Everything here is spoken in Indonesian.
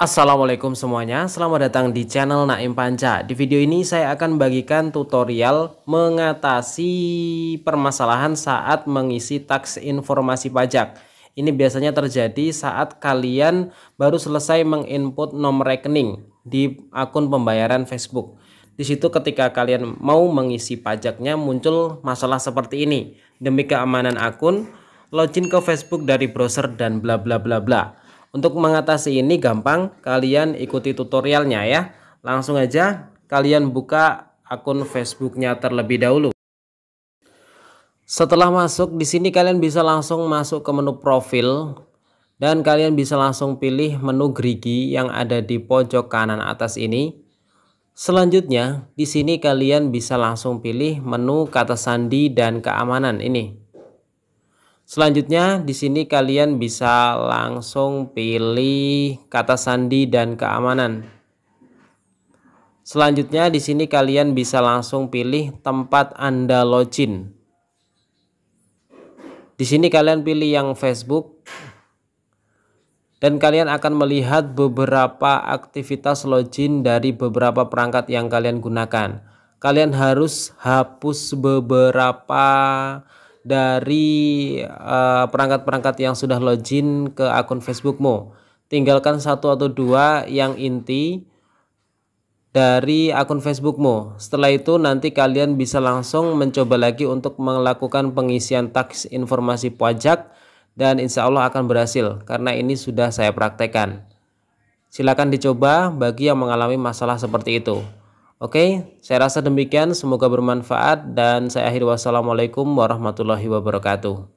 Assalamualaikum semuanya, selamat datang di channel Naim Panca Di video ini saya akan bagikan tutorial mengatasi permasalahan saat mengisi teks informasi pajak Ini biasanya terjadi saat kalian baru selesai menginput nomor rekening di akun pembayaran Facebook di situ ketika kalian mau mengisi pajaknya muncul masalah seperti ini. Demi keamanan akun, login ke Facebook dari browser dan bla bla bla bla. Untuk mengatasi ini gampang, kalian ikuti tutorialnya ya. Langsung aja kalian buka akun Facebooknya terlebih dahulu. Setelah masuk di sini kalian bisa langsung masuk ke menu profil dan kalian bisa langsung pilih menu gerigi yang ada di pojok kanan atas ini. Selanjutnya, di sini kalian bisa langsung pilih menu kata sandi dan keamanan ini. Selanjutnya di sini kalian bisa langsung pilih kata sandi dan keamanan. Selanjutnya di sini kalian bisa langsung pilih tempat Anda login. Di sini kalian pilih yang Facebook dan kalian akan melihat beberapa aktivitas login dari beberapa perangkat yang kalian gunakan. Kalian harus hapus beberapa dari eh, perangkat-perangkat uh, yang sudah login ke akun Facebookmu. Tinggalkan satu atau dua yang inti dari akun Facebookmu. Setelah itu nanti kalian bisa langsung mencoba lagi untuk melakukan pengisian tax informasi pajak dan insya Allah akan berhasil karena ini sudah saya praktekkan. Silakan dicoba bagi yang mengalami masalah seperti itu. Oke, saya rasa demikian. Semoga bermanfaat, dan saya akhiri. Wassalamualaikum warahmatullahi wabarakatuh.